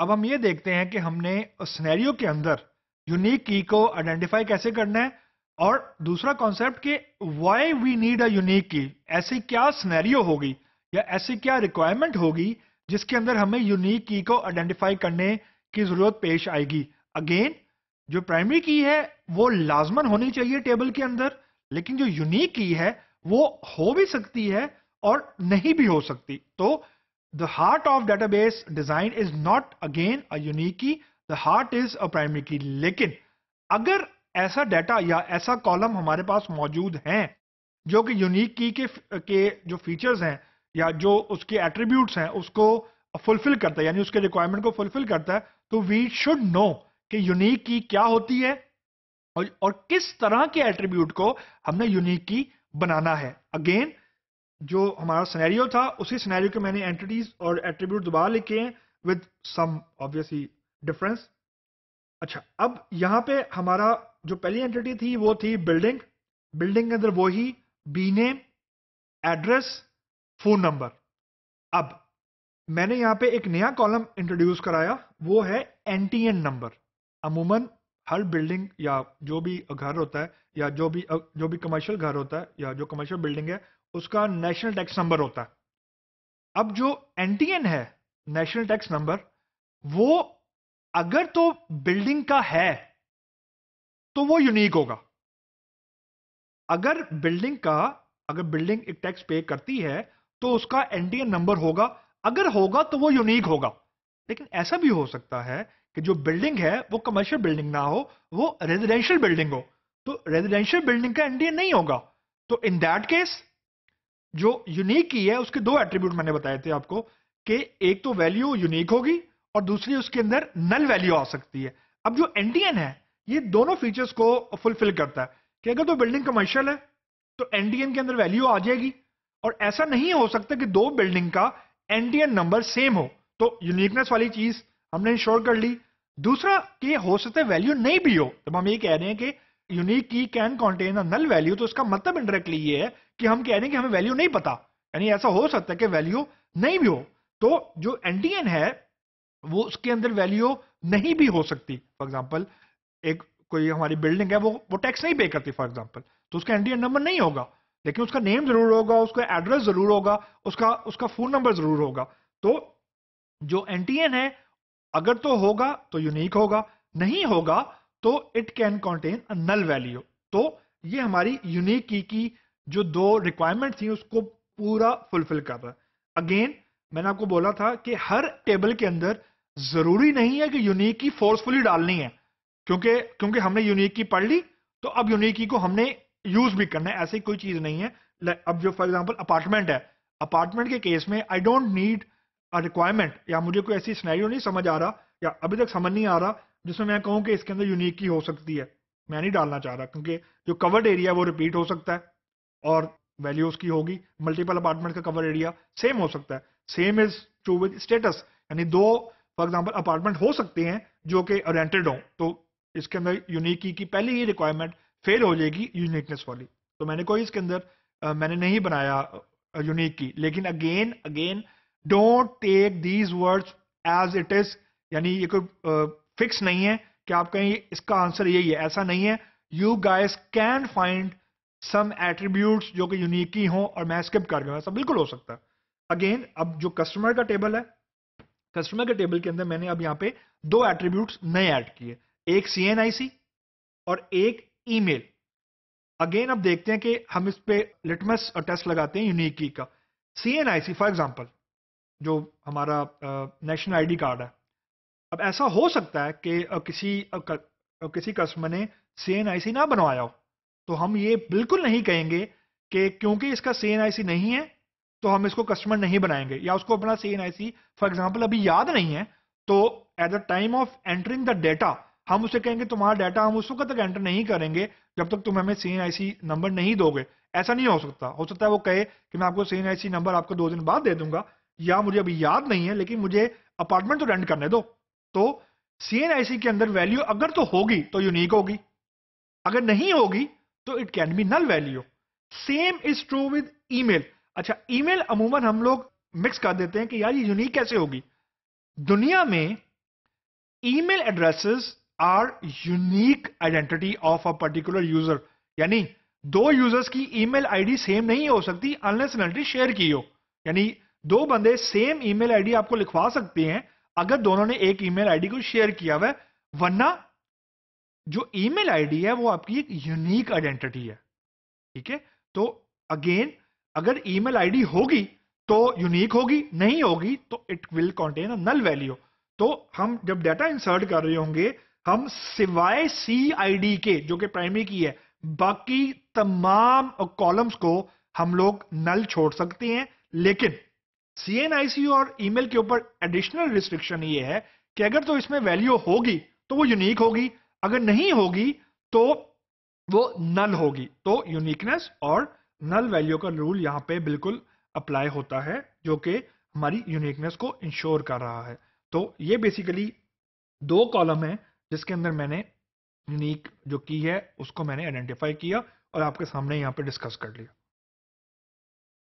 अब हम ये देखते हैं कि हमने स्नैरियो के अंदर यूनिक की को आइडेंटिफाई कैसे करना है और दूसरा कॉन्सेप्ट कि why we need a unique key ऐसी क्या स्नैरियो होगी या ऐसी क्या रिक्वायरमेंट होगी जिसके अंदर हमें यूनिक की को आइडेंटिफाई करने की जरूरत पेश आएगी अगेन जो प्राइमरी की है वो लाजमन होनी चाहिए टेबल के अंदर लेकिन जो यूनिक की है वो हो भी सकती है और नहीं भी हो सकती तो the heart of database design is not again a unique key the heart is a primary key लेकिन अगर ऐसा डाटा या ऐसा कॉलम हमारे पास मौजूद है जो कि यूनिक की के के जो फीचर्स हैं या जो उसके एट्रीब्यूट्स हैं उसको फुलफिल करता है यानी उसके रिक्वायरमेंट को फुलफिल करता है तो वी शुड नो कि यूनिक की क्या होती है और, और किस तरह के एट्रीब्यूट को हमने यूनिक की बनाना है अगेन जो हमारा सिनेरियो था उसी सिनेरियो के मैंने एंटिटीज और एट्रीब्यूट दोबारा लिखे हैं विद सम ऑब्वियसली डिफरेंस अच्छा अब यहाँ पे हमारा जो पहली एंटिटी थी वो थी बिल्डिंग बिल्डिंग के अंदर वही बी नेम एड्रेस फोन नंबर अब मैंने यहाँ पे एक नया कॉलम इंट्रोड्यूस कराया वो है एनटीएन नंबर अमूमन हर बिल्डिंग या जो भी घर होता है या जो भी जो भी कमर्शियल घर होता है या जो कमर्शियल बिल्डिंग है उसका नेशनल टैक्स नंबर होता है अब जो एनटीएन है नेशनल टैक्स नंबर वो अगर तो बिल्डिंग का है तो वो यूनिक होगा अगर बिल्डिंग का अगर बिल्डिंग एक टैक्स पे करती है तो उसका एनटीएन नंबर होगा अगर होगा तो वो यूनिक होगा लेकिन ऐसा भी हो सकता है कि जो बिल्डिंग है वो कमर्शियल बिल्डिंग ना हो वो रेजिडेंशियल बिल्डिंग हो तो रेजिडेंशियल बिल्डिंग का एनटीएन नहीं होगा तो इन दैट केस जो यूनिक की है उसके दो एट्रीब्यूट मैंने बताए थे आपको कि एक तो वैल्यू यूनिक होगी और दूसरी उसके अंदर नल वैल्यू आ सकती है अब जो एनडीएन है ये दोनों फीचर्स को फुलफिल करता है कि अगर तो बिल्डिंग कमर्शियल है तो एनडीएन के अंदर वैल्यू आ जाएगी और ऐसा नहीं हो सकता कि दो बिल्डिंग का एनडीएन नंबर सेम हो तो यूनिकनेस वाली चीज हमने इंश्योर कर ली दूसरा कि हो सकता है वैल्यू नहीं भी हो तब हम ये कह रहे हैं कि यूनिक की कैन कॉन्टेन नल वैल्यू तो इसका मतलब इंडायरेक्टली ये है कि हम कह रहे हैं कि हमें वैल्यू नहीं पता यानी ऐसा हो सकता है कि वैल्यू नहीं भी हो तो जो एनटीएन है वो उसके अंदर वैल्यू नहीं भी हो सकती फॉर एग्जाम्पल एक कोई हमारी बिल्डिंग है वो वो टैक्स नहीं पे करती फॉर एग्जाम्पल तो उसका एनटीएन नंबर नहीं होगा लेकिन उसका नेम जरूर होगा उसका एड्रेस जरूर होगा उसका उसका फोन नंबर जरूर होगा तो जो एनटीएन है अगर तो होगा तो यूनिक होगा नहीं होगा तो it can contain a null value तो ये हमारी यूनिक की की जो दो रिक्वायरमेंट थी उसको पूरा फुलफिल कर रहा अगेन मैंने आपको बोला था कि हर टेबल के अंदर जरूरी नहीं है कि यूनिक की फोर्सफुली डालनी है क्योंकि क्योंकि हमने यूनिक की पढ़ ली तो अब यूनिक की को हमने यूज भी करना है ऐसी कोई चीज नहीं है अब जो फॉर एग्जाम्पल अपार्टमेंट है अपार्टमेंट के केस में I don't need a requirement या मुझे कोई ऐसी स्नैरियो नहीं समझ आ रहा या अभी तक समझ नहीं आ रहा जिसमें मैं कहूँ कि इसके अंदर यूनिक की हो सकती है मैं नहीं डालना चाह रहा क्योंकि जो कवर्ड एरिया है वो रिपीट हो सकता है और वैल्यू उसकी होगी मल्टीपल अपार्टमेंट का कवर एरिया सेम हो सकता है same is true with status यानी दो फॉर एग्जाम्पल अपार्टमेंट हो सकते हैं जो कि रेंटेड हों तो इसके अंदर यूनिकी की पहली ही रिक्वायरमेंट फेल हो जाएगी यूनिकनेस वाली तो मैंने कोई इसके अंदर आ, मैंने नहीं बनाया यूनिक की लेकिन again again don't take these words as it is यानी ये कोई फिक्स नहीं है कि आप कहें इसका आंसर यही है ऐसा नहीं है you guys can find some attributes जो कि यूनिक ही हों और मैं स्किप कर गया ऐसा बिल्कुल हो सकता है अगेन अब जो कस्टमर का टेबल है कस्टमर के टेबल के अंदर मैंने अब यहाँ पे दो एट्रीब्यूट्स नए ऐड किए एक सी और एक ईमेल अगेन अब देखते हैं कि हम इस पे लिटमस टेस्ट लगाते हैं यूनिक की का सी फॉर एग्जाम्पल जो हमारा नेशनल आईडी कार्ड है अब ऐसा हो सकता है कि किसी किसी कस्टमर ने सी ना बनवाया हो तो हम ये बिल्कुल नहीं कहेंगे कि क्योंकि इसका सी नहीं है तो हम इसको कस्टमर नहीं बनाएंगे या उसको अपना आई सी फॉर एग्जाम्पल अभी याद नहीं है तो at the time of entering the data हम उसे कहेंगे तुम्हारा डाटा हम उस वक्त तक एंटर नहीं करेंगे जब तक तुम हमें सी आई नंबर नहीं दोगे ऐसा नहीं हो सकता हो सकता है वो कहे कि मैं आपको सी आई नंबर आपको दो दिन बाद दे दूंगा या मुझे अभी याद नहीं है लेकिन मुझे अपार्टमेंट तो रेंट करने दो तो सी के अंदर वैल्यू अगर तो होगी तो यूनिक होगी अगर नहीं होगी तो it can be null value same is true with email अच्छा ईमेल अमूमन हम लोग मिक्स कर देते हैं कि यार ये यूनिक कैसे होगी दुनिया में email addresses are unique identity of a particular user यानी दो यूजर्स की ईमेल आईडी सेम नहीं हो सकती अनलेस शेयर की हो यानी दो बंदे सेम ईमेल आईडी आपको लिखवा सकते हैं अगर दोनों ने एक ईमेल आईडी को शेयर किया हुआ वरना जो ईमेल आईडी है वो आपकी एक यूनिक आइडेंटिटी है ठीक है तो अगेन अगर ईमेल आईडी होगी तो यूनिक होगी नहीं होगी तो it will contain a null value तो हम जब डाटा इंसर्ट कर रहे होंगे हम सिवाय सी आई के जो कि प्राइमरी की है बाकी तमाम कॉलम्स को हम लोग नल छोड़ सकते हैं लेकिन सी और ईमेल के ऊपर एडिशनल रिस्ट्रिक्शन ये है कि अगर तो इसमें वैल्यू होगी तो वो यूनिक होगी अगर नहीं होगी तो वो नल होगी तो यूनिकनेस और नल वैल्यू का रूल यहाँ पे बिल्कुल अप्लाई होता है जो कि हमारी यूनिकनेस को इंश्योर कर रहा है तो ये बेसिकली दो कॉलम है जिसके अंदर मैंने यूनिक जो की है उसको मैंने आइडेंटिफाई किया और आपके सामने यहाँ पे डिस्कस कर लिया